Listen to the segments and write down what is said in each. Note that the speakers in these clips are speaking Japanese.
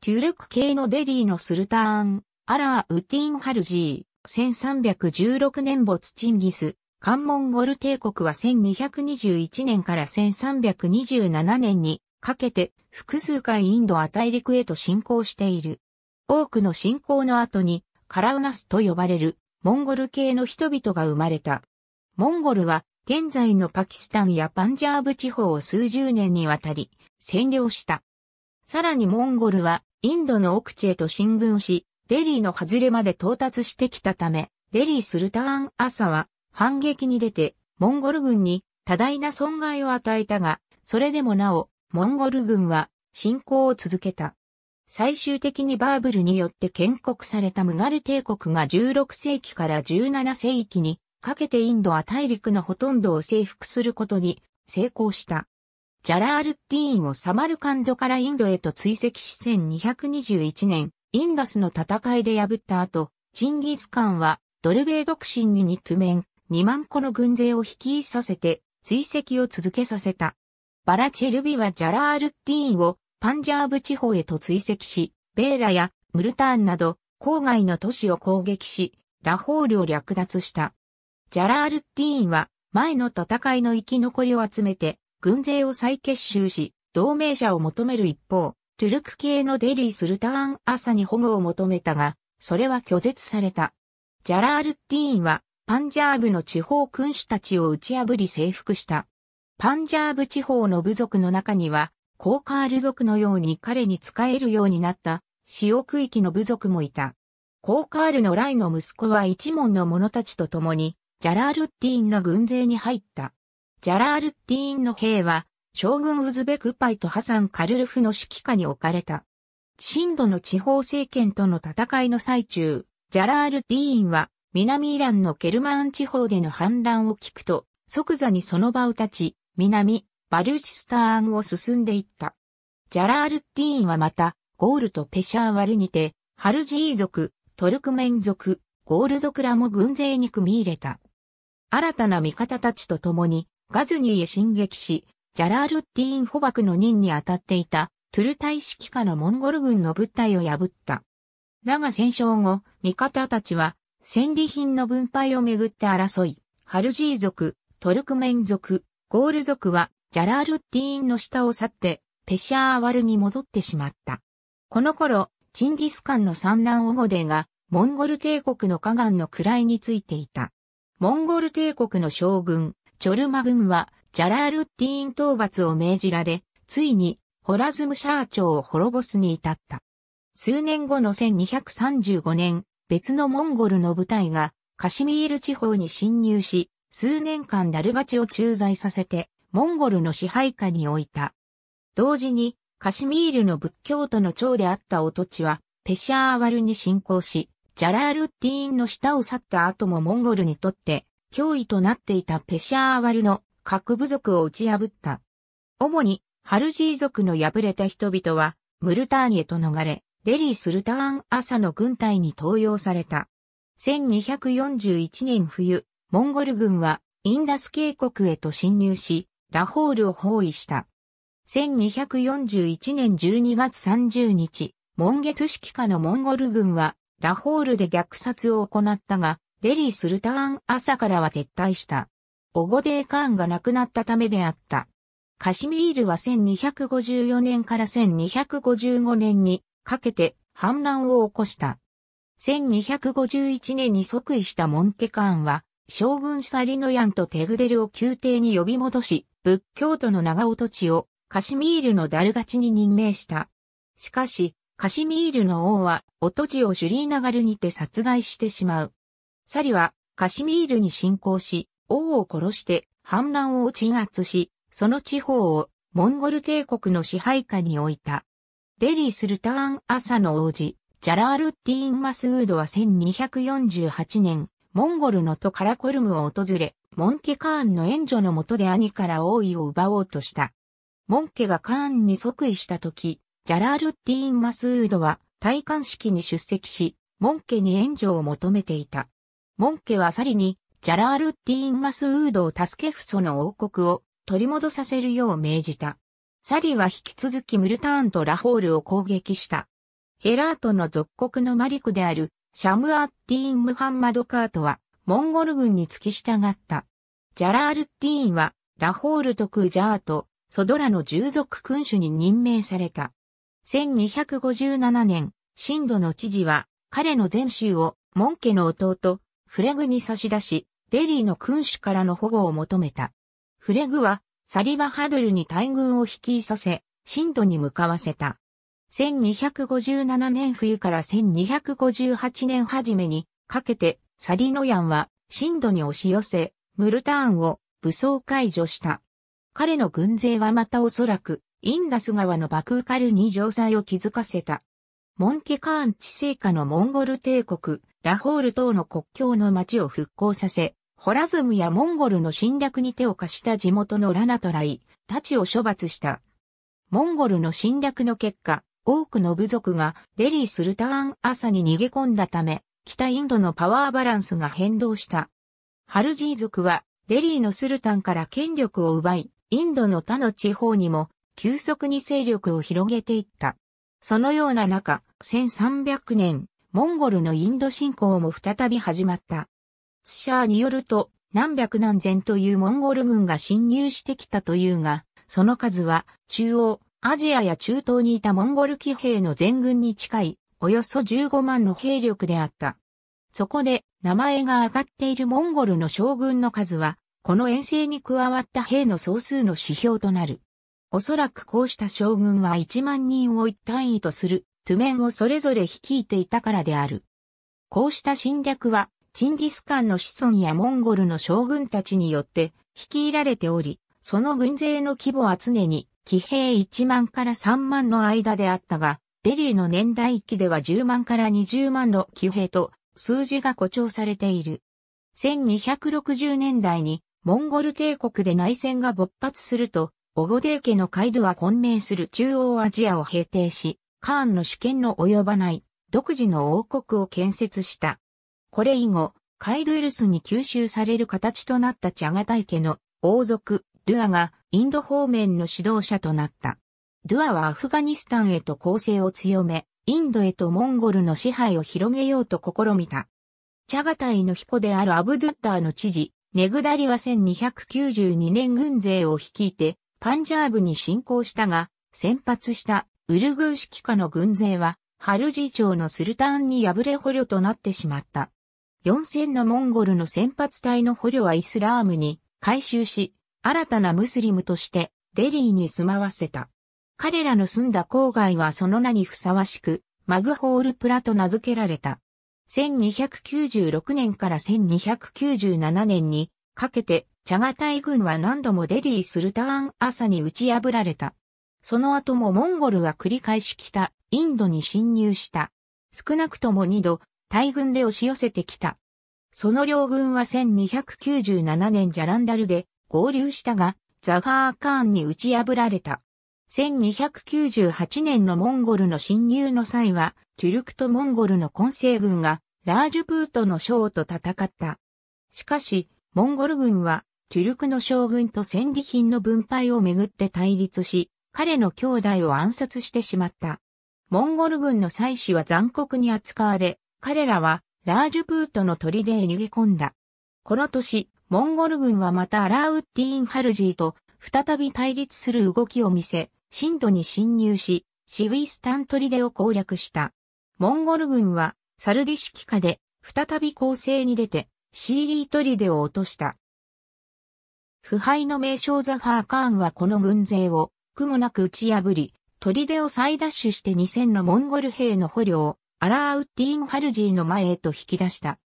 トゥルク系のデリーのスルターン、アラー・ウティン・ハルジー、1316年没チンギス、関モンゴル帝国は1221年から1327年にかけて複数回インドア大陸へと侵攻している。多くの侵攻の後にカラウナスと呼ばれるモンゴル系の人々が生まれた。モンゴルは現在のパキスタンやパンジャーブ地方を数十年にわたり占領した。さらにモンゴルはインドの奥地へと進軍し、デリーの外れまで到達してきたため、デリースルターン・朝は反撃に出て、モンゴル軍に多大な損害を与えたが、それでもなお、モンゴル軍は侵攻を続けた。最終的にバーブルによって建国されたムガル帝国が16世紀から17世紀にかけてインドは大陸のほとんどを征服することに成功した。ジャラールッティーンをサマルカンドからインドへと追跡し1221年、インダスの戦いで破った後、チンギスカンはドルベイ独身にニトメン、2万個の軍勢を率いさせて、追跡を続けさせた。バラチェルビはジャラールッティーンをパンジャーブ地方へと追跡し、ベーラやムルターンなど郊外の都市を攻撃し、ラホールを略奪した。ジャラールッティーンは前の戦いの生き残りを集めて軍勢を再結集し、同盟者を求める一方、トゥルク系のデリー・スルターン朝に保護を求めたが、それは拒絶された。ジャラールティーンは、パンジャーブの地方君主たちを打ち破り征服した。パンジャーブ地方の部族の中には、コーカール族のように彼に仕えるようになった、潮区域の部族もいた。コーカールのライの息子は一門の者たちと共に、ジャラールティーンの軍勢に入った。ジャラールッティーンの兵は、将軍ウズベクパイとハサン・カルルフの指揮下に置かれた。新度の地方政権との戦いの最中、ジャラール・ティーンは、南イランのケルマン地方での反乱を聞くと、即座にその場を立ち、南、バルチスターンを進んでいった。ジャラール・ティーンはまた、ゴールとペシャーワルにて、ハルジー族、トルクメン族、ゴール族らも軍勢に組み入れた。新たな味方たちと共に、ガズニーへ進撃し、ジャラールッティーン・捕獲の任に当たっていたトゥルタイ指揮下のモンゴル軍の部隊を破った。だが戦勝後、味方たちは戦利品の分配をめぐって争い、ハルジー族、トルクメン族、ゴール族はジャラールッティーンの下を去ってペシャーワルに戻ってしまった。この頃、チンギスカンの三男オゴデがモンゴル帝国の河岸の位についていた。モンゴル帝国の将軍、チョルマ軍はジャラールッティーン討伐を命じられ、ついにホラズムシャー朝を滅ぼすに至った。数年後の1235年、別のモンゴルの部隊がカシミール地方に侵入し、数年間ダルガチを駐在させて、モンゴルの支配下に置いた。同時に、カシミールの仏教徒の長であったオトチは、ペシャーワルに侵攻し、ジャラールッティーンの下を去った後もモンゴルにとって、脅威となっていたペシャーワルの各部族を打ち破った。主にハルジー族の敗れた人々はムルターニへと逃れ、デリー・スルターン朝の軍隊に登用された。1241年冬、モンゴル軍はインダス渓谷へと侵入し、ラホールを包囲した。1241年12月30日、モンゲツ下のモンゴル軍はラホールで虐殺を行ったが、デリー・スルターン朝からは撤退した。オゴデー・カーンが亡くなったためであった。カシミールは1254年から1255年にかけて反乱を起こした。1251年に即位したモンテカーンは、将軍サリノヤンとテグデルを宮廷に呼び戻し、仏教徒の長尾土地をカシミールのダルガチに任命した。しかし、カシミールの王は、おとじをシュリーナガルにて殺害してしまう。サリはカシミールに侵攻し、王を殺して反乱を鎮圧し、その地方をモンゴル帝国の支配下に置いた。デリー・スルターン・朝の王子、ジャラールッティーン・マスウードは1248年、モンゴルの都カラコルムを訪れ、モンケ・カーンの援助のもとで兄から王位を奪おうとした。モンケがカーンに即位した時、ジャラールッティーン・マスウードは戴冠式に出席し、モンケに援助を求めていた。モンケはサリに、ジャラールッティーン・マスウードを助けフソの王国を取り戻させるよう命じた。サリは引き続きムルターンとラホールを攻撃した。ヘラートの属国のマリクであるシャムアッティーン・ムハンマドカートはモンゴル軍に付き従った。ジャラールッティーンはラホールとクージャーとソドラの従属君主に任命された。1257年、シンドの知事は彼の全州をモン家の弟フレグに差し出し、デリーの君主からの保護を求めた。フレグは、サリバハドルに大軍を率いさせ、神徒に向かわせた。1257年冬から1258年初めにかけて、サリノヤンは、神徒に押し寄せ、ムルターンを武装解除した。彼の軍勢はまたおそらく、インダス川のバクーカルに城塞を築かせた。モンケカーン地政下のモンゴル帝国、ラホール等の国境の町を復興させ、ホラズムやモンゴルの侵略に手を貸した地元のラナトライ、たちを処罰した。モンゴルの侵略の結果、多くの部族がデリー・スルターン朝に逃げ込んだため、北インドのパワーバランスが変動した。ハルジー族はデリーのスルタンから権力を奪い、インドの他の地方にも急速に勢力を広げていった。そのような中、1300年、モンゴルのインド侵攻も再び始まった。ツシャーによると、何百何千というモンゴル軍が侵入してきたというが、その数は中央、アジアや中東にいたモンゴル騎兵の全軍に近い、およそ15万の兵力であった。そこで、名前が挙がっているモンゴルの将軍の数は、この遠征に加わった兵の総数の指標となる。おそらくこうした将軍は1万人を一単位とするトゥメンをそれぞれ率いていたからである。こうした侵略は、チンギスカンの子孫やモンゴルの将軍たちによって率いられており、その軍勢の規模は常に騎兵1万から3万の間であったが、デリーの年代域では10万から20万の騎兵と数字が誇張されている。1260年代にモンゴル帝国で内戦が勃発すると、オゴデー家のカイドは混迷する中央アジアを平定し、カーンの主権の及ばない独自の王国を建設した。これ以後、カイドゥルスに吸収される形となったチャガタイ家の王族、ドゥアがインド方面の指導者となった。ドゥアはアフガニスタンへと攻勢を強め、インドへとモンゴルの支配を広げようと試みた。チャガタイの彦であるアブドゥッラーの知事、ネグダリは1292年軍勢を率いて、パンジャーブに侵攻したが、先発したウルグーシキカの軍勢は、ハルジ朝のスルタンに敗れ捕虜となってしまった。4000のモンゴルの先発隊の捕虜はイスラームに回収し、新たなムスリムとしてデリーに住まわせた。彼らの住んだ郊外はその名にふさわしく、マグホールプラと名付けられた。1296年から1297年にかけて、チャガタイ軍は何度もデリー・スルターン・朝に打ち破られた。その後もモンゴルは繰り返し来た、インドに侵入した。少なくとも2度、大軍で押し寄せてきた。その両軍は1297年ジャランダルで合流したが、ザファーカーンに打ち破られた。1298年のモンゴルの侵入の際は、トゥルクとモンゴルの混成軍がラージュプートの将と戦った。しかし、モンゴル軍はトゥルクの将軍と戦利品の分配をめぐって対立し、彼の兄弟を暗殺してしまった。モンゴル軍の妻子は残酷に扱われ、彼らはラージュプートの砦へ逃げ込んだ。この年、モンゴル軍はまたアラーウッディーン・ハルジーと再び対立する動きを見せ、シ度に侵入し、シウィスタン砦を攻略した。モンゴル軍はサルディ式下で再び攻勢に出て、シーリー砦を落とした。腐敗の名称ザファー・カーンはこの軍勢を苦もなく打ち破り、砦を再奪取して2000のモンゴル兵の捕虜をアラーウッディーン・ハルジーの前へと引き出した。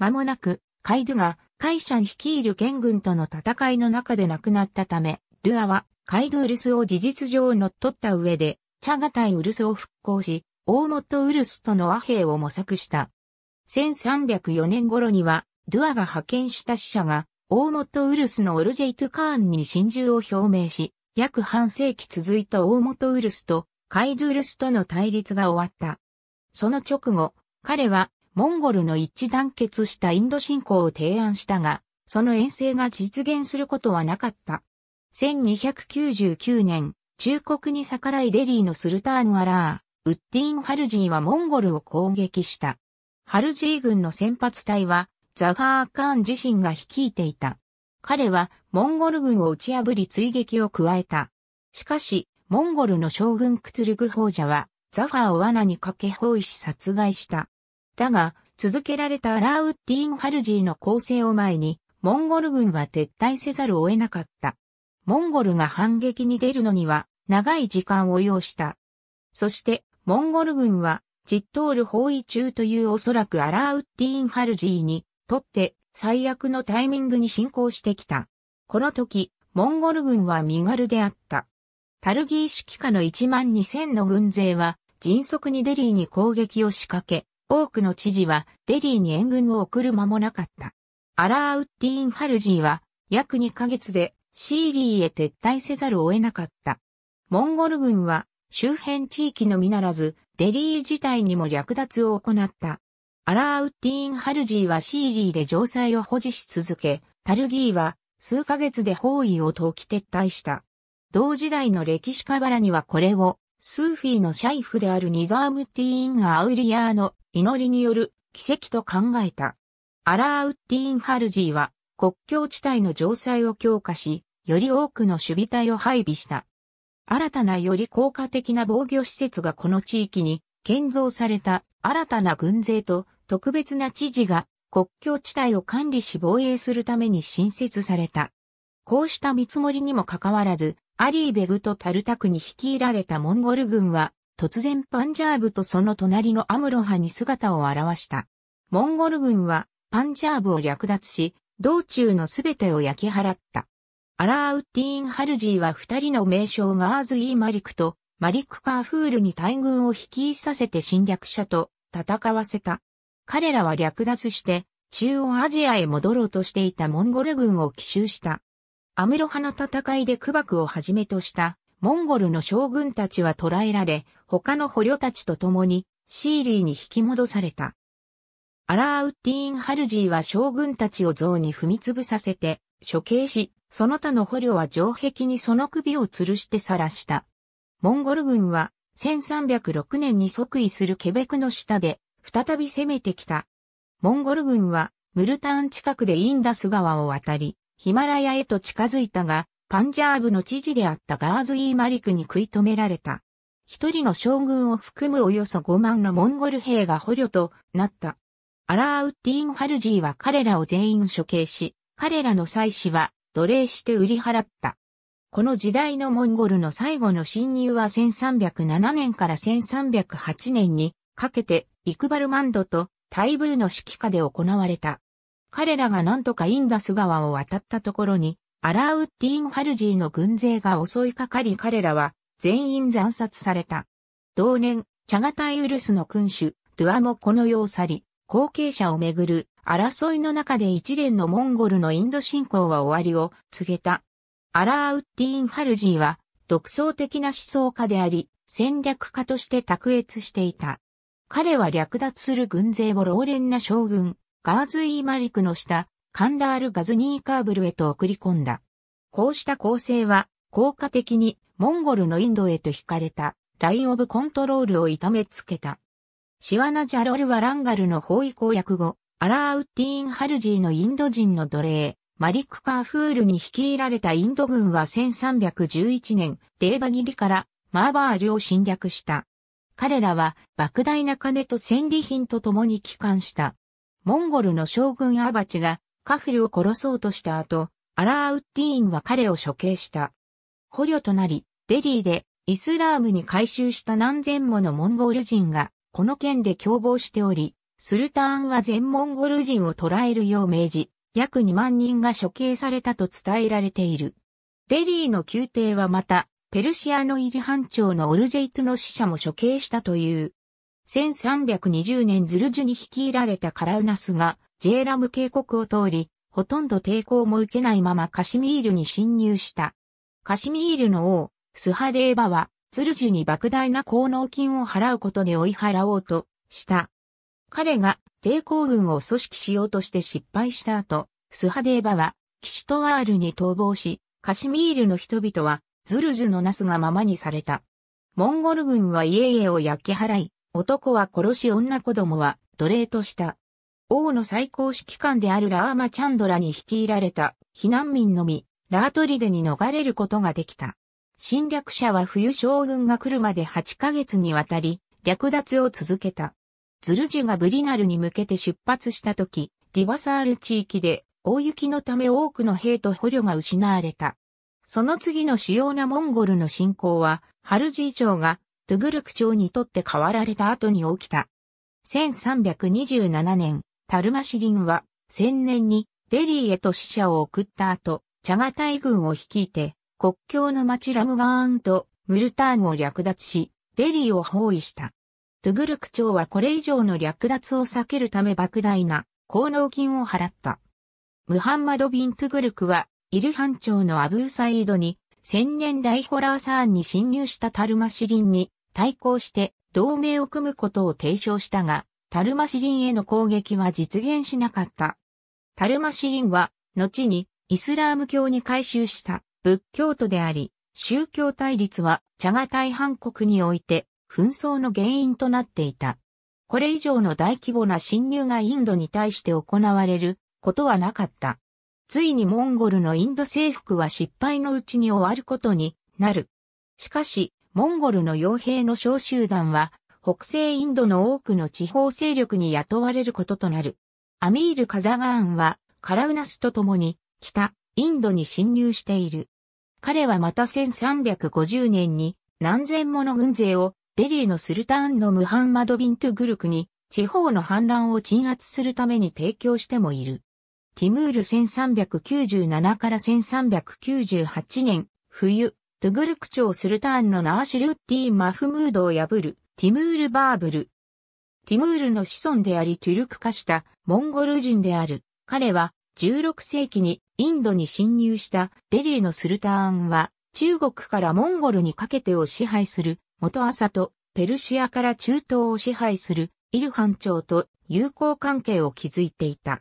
間もなく、カイドゥが、カイシャン率いる県軍との戦いの中で亡くなったため、ドゥアは、カイドゥウルスを事実上乗っ取った上で、チャガタイウルスを復興し、大トウルスとの和平を模索した。1304年頃には、ドゥアが派遣した使者が、大トウルスのオルジェイト・カーンに心中を表明し、約半世紀続いた大元ウルスとカイドゥルスとの対立が終わった。その直後、彼はモンゴルの一致団結したインド侵攻を提案したが、その遠征が実現することはなかった。1299年、中国に逆らいデリーのスルターヌ・アラー、ウッディン・ハルジーはモンゴルを攻撃した。ハルジー軍の先発隊は、ザガー・カーン自身が率いていた。彼はモンゴル軍を打ち破り追撃を加えた。しかし、モンゴルの将軍クトゥルグ法者は、ザファーを罠にかけ包囲し殺害した。だが、続けられたアラウッディン・ハルジーの攻勢を前に、モンゴル軍は撤退せざるを得なかった。モンゴルが反撃に出るのには、長い時間を要した。そして、モンゴル軍は、ジットール包囲中というおそらくアラウッディン・ハルジーにとって最悪のタイミングに進行してきた。この時、モンゴル軍は身軽であった。タルギー指揮下の1万2000の軍勢は迅速にデリーに攻撃を仕掛け、多くの知事はデリーに援軍を送る間もなかった。アラーウッディーン・ファルジーは約2ヶ月でシーリーへ撤退せざるを得なかった。モンゴル軍は周辺地域のみならず、デリー自体にも略奪を行った。アラーウッティーン・ハルジーはシーリーで城塞を保持し続け、タルギーは数ヶ月で包囲を投棄撤退した。同時代の歴史カバラにはこれを、スーフィーのシャイフであるニザームティーン・アウリアーの祈りによる奇跡と考えた。アラーウッティーン・ハルジーは国境地帯の城塞を強化し、より多くの守備隊を配備した。新たなより効果的な防御施設がこの地域に建造された新たな軍勢と特別な知事が国境地帯を管理し防衛するために新設された。こうした見積もりにもかかわらず、アリーベグとタルタクに率いられたモンゴル軍は、突然パンジャーブとその隣のアムロハに姿を現した。モンゴル軍は、パンジャーブを略奪し、道中のすべてを焼き払った。アラーウッディーン・ハルジーは二人の名将ガーズ・イー・マリクと、マリック・カーフールに大軍を率いさせて侵略者と戦わせた。彼らは略奪して、中央アジアへ戻ろうとしていたモンゴル軍を奇襲した。アムロ派の戦いでクバクをはじめとした、モンゴルの将軍たちは捕らえられ、他の捕虜たちと共に、シーリーに引き戻された。アラーウッディーン・ハルジーは将軍たちを像に踏みつぶさせて、処刑し、その他の捕虜は城壁にその首を吊るして晒した。モンゴル軍は、1306年に即位するケベクの下で、再び攻めてきた。モンゴル軍は、ムルターン近くでインダス川を渡り、ヒマラヤへと近づいたが、パンジャーブの知事であったガーズ・イー・マリクに食い止められた。一人の将軍を含むおよそ5万のモンゴル兵が捕虜となった。アラーウッディン・ハルジーは彼らを全員処刑し、彼らの妻子は奴隷して売り払った。この時代のモンゴルの最後の侵入は1307年から1308年にかけてイクバルマンドとタイブルの指揮下で行われた。彼らが何とかインダス川を渡ったところに、アラーウッディン・ハルジーの軍勢が襲いかかり彼らは全員惨殺された。同年、チャガタイウルスの君主、ドゥアもこの世を去り、後継者をめぐる争いの中で一連のモンゴルのインド侵攻は終わりを告げた。アラーウッディーン・ハルジーは独創的な思想家であり、戦略家として卓越していた。彼は略奪する軍勢を老練な将軍、ガーズイーマリクの下、カンダール・ガズニー・カーブルへと送り込んだ。こうした構成は、効果的にモンゴルのインドへと引かれた、ライン・オブ・コントロールを痛めつけた。シワナ・ジャロルはランガルの包囲攻略後、アラーウッティーン・ハルジーのインド人の奴隷、マリック・カーフールに率いられたインド軍は1311年、デーバギリからマーバールを侵略した。彼らは莫大な金と戦利品と共に帰還した。モンゴルの将軍アバチがカフルを殺そうとした後、アラーウッディーンは彼を処刑した。捕虜となり、デリーでイスラームに改収した何千ものモンゴル人がこの件で共謀しており、スルターンは全モンゴル人を捕らえるよう命じ、約2万人が処刑されたと伝えられている。デリーの宮廷はまた、ペルシアのイルン朝のオルジェイトの死者も処刑したという。1320年ズルジュに率いられたカラウナスが、ジェーラム渓谷を通り、ほとんど抵抗も受けないままカシミールに侵入した。カシミールの王、スハデーバは、ズルジュに莫大な功能金を払うことで追い払おうとした。彼が抵抗軍を組織しようとして失敗した後、スハデーバは、キシトワールに逃亡し、カシミールの人々はズルジュのナスがままにされた。モンゴル軍は家々を焼き払い、男は殺し女子供は奴隷とした。王の最高指揮官であるラーマ・チャンドラに率いられた避難民のみ、ラートリデに逃れることができた。侵略者は冬将軍が来るまで8ヶ月にわたり、略奪を続けた。ズルジュがブリナルに向けて出発した時、ディバサール地域で大雪のため多くの兵と捕虜が失われた。その次の主要なモンゴルの侵攻は、ハルジー朝がトゥグルク朝にとって変わられた後に起きた。1327年、タルマシリンは、千年にデリーへと死者を送った後、チャガ大軍を率いて、国境の町ラムガーンとムルターンを略奪し、デリーを包囲した。トゥグルク朝はこれ以上の略奪を避けるため莫大な、高能金を払った。ムハンマド・ビン・トゥグルクは、イルハン町のアブーサイードに、千年大ホラーサーンに侵入したタルマシリンに対抗して同盟を組むことを提唱したが、タルマシリンへの攻撃は実現しなかった。タルマシリンは、後にイスラーム教に改宗した仏教徒であり、宗教対立はチャガ大半国において紛争の原因となっていた。これ以上の大規模な侵入がインドに対して行われることはなかった。ついにモンゴルのインド征服は失敗のうちに終わることになる。しかし、モンゴルの傭兵の小集団は、北西インドの多くの地方勢力に雇われることとなる。アミール・カザガーンは、カラウナスと共に、北、インドに侵入している。彼はまた1350年に、何千もの軍勢を、デリーのスルターンのムハンマド・ビントゥ・グルクに、地方の反乱を鎮圧するために提供してもいる。ティムール1397から1398年、冬、トゥグルク朝スルターンのナーシルッティ・マフムードを破る、ティムール・バーブル。ティムールの子孫でありトゥルク化したモンゴル人である。彼は16世紀にインドに侵入したデリーのスルターンは中国からモンゴルにかけてを支配する元朝とペルシアから中東を支配するイルハン朝と友好関係を築いていた。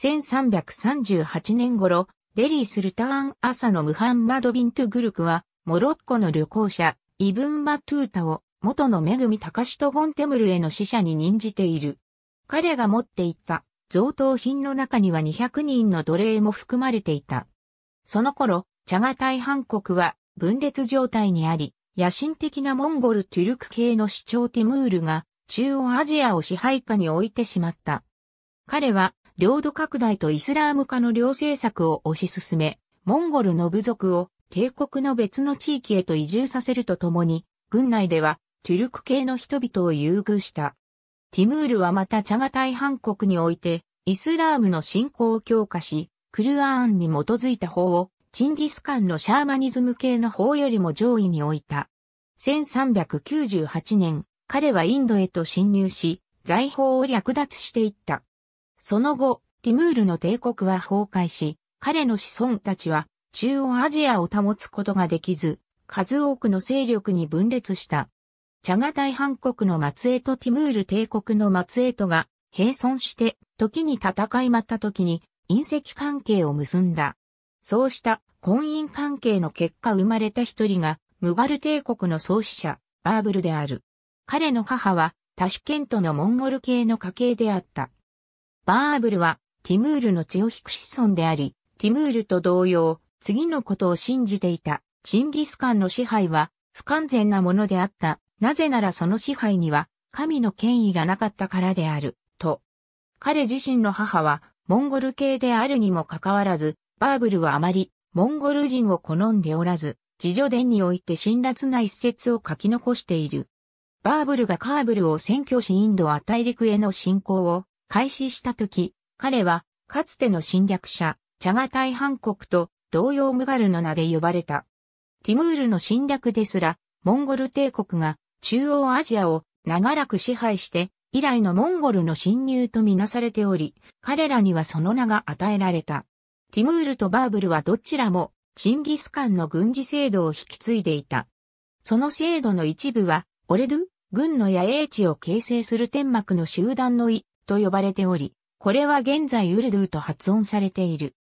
1338年頃、デリースルターン朝のムハンマド・ビントゥ・グルクは、モロッコの旅行者、イブン・マトゥータを、元の恵みカシト・ゴンテムルへの使者に任じている。彼が持っていった贈答品の中には200人の奴隷も含まれていた。その頃、チャガタイ半国は分裂状態にあり、野心的なモンゴル・トゥルク系の主張ティムールが中央アジアを支配下に置いてしまった。彼は領土拡大とイスラーム化の両政策を推し進め、モンゴルの部族を帝国の別の地域へと移住させるとともに、軍内ではトゥルク系の人々を優遇した。ティムールはまたチャガ大半国において、イスラームの信仰を強化し、クルアーンに基づいた法を、チンギスカンのシャーマニズム系の法よりも上位に置いた。1398年、彼はインドへと侵入し、財宝を略奪していった。その後、ティムールの帝国は崩壊し、彼の子孫たちは中央アジアを保つことができず、数多くの勢力に分裂した。チャガ大半国の末裔とティムール帝国の末裔とが並存して、時に戦いまった時に隕石関係を結んだ。そうした婚姻関係の結果生まれた一人が、ムガル帝国の創始者、バーブルである。彼の母は、タシュケントのモンゴル系の家系であった。バーブルはティムールの血を引く子孫であり、ティムールと同様、次のことを信じていた、チンギスカンの支配は不完全なものであった。なぜならその支配には神の権威がなかったからである、と。彼自身の母はモンゴル系であるにもかかわらず、バーブルはあまりモンゴル人を好んでおらず、自助伝において辛辣な一節を書き残している。バーブルがカーブルを占拠しインドは大陸への侵攻を開始した時、彼は、かつての侵略者、チャガタイ・ハン国と同様ムガルの名で呼ばれた。ティムールの侵略ですら、モンゴル帝国が中央アジアを長らく支配して、以来のモンゴルの侵入とみなされており、彼らにはその名が与えられた。ティムールとバーブルはどちらもチンギスカンの軍事制度を引き継いでいた。その制度の一部は、オレドゥ、軍の野営地を形成する天幕の集団の意と呼ばれており、これは現在ウルドゥーと発音されている。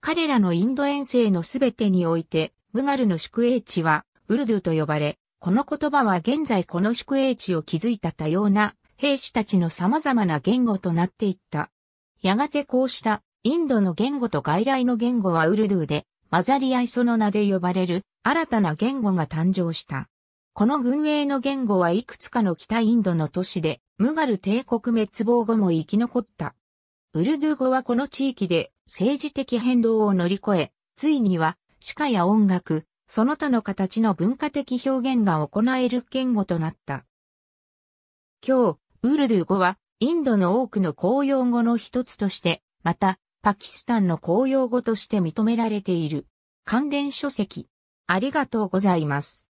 彼らのインド遠征のすべてにおいて、ムガルの宿営地はウルドゥと呼ばれ、この言葉は現在この宿営地を築いた多様な兵士たちの様々な言語となっていった。やがてこうしたインドの言語と外来の言語はウルドゥで、混ざり合いその名で呼ばれる新たな言語が誕生した。この軍営の言語はいくつかの北インドの都市でムガル帝国滅亡後も生き残った。ウルドゥ語はこの地域で政治的変動を乗り越え、ついには、歯科や音楽、その他の形の文化的表現が行える言語となった。今日、ウルドゥ語は、インドの多くの公用語の一つとして、また、パキスタンの公用語として認められている。関連書籍。ありがとうございます。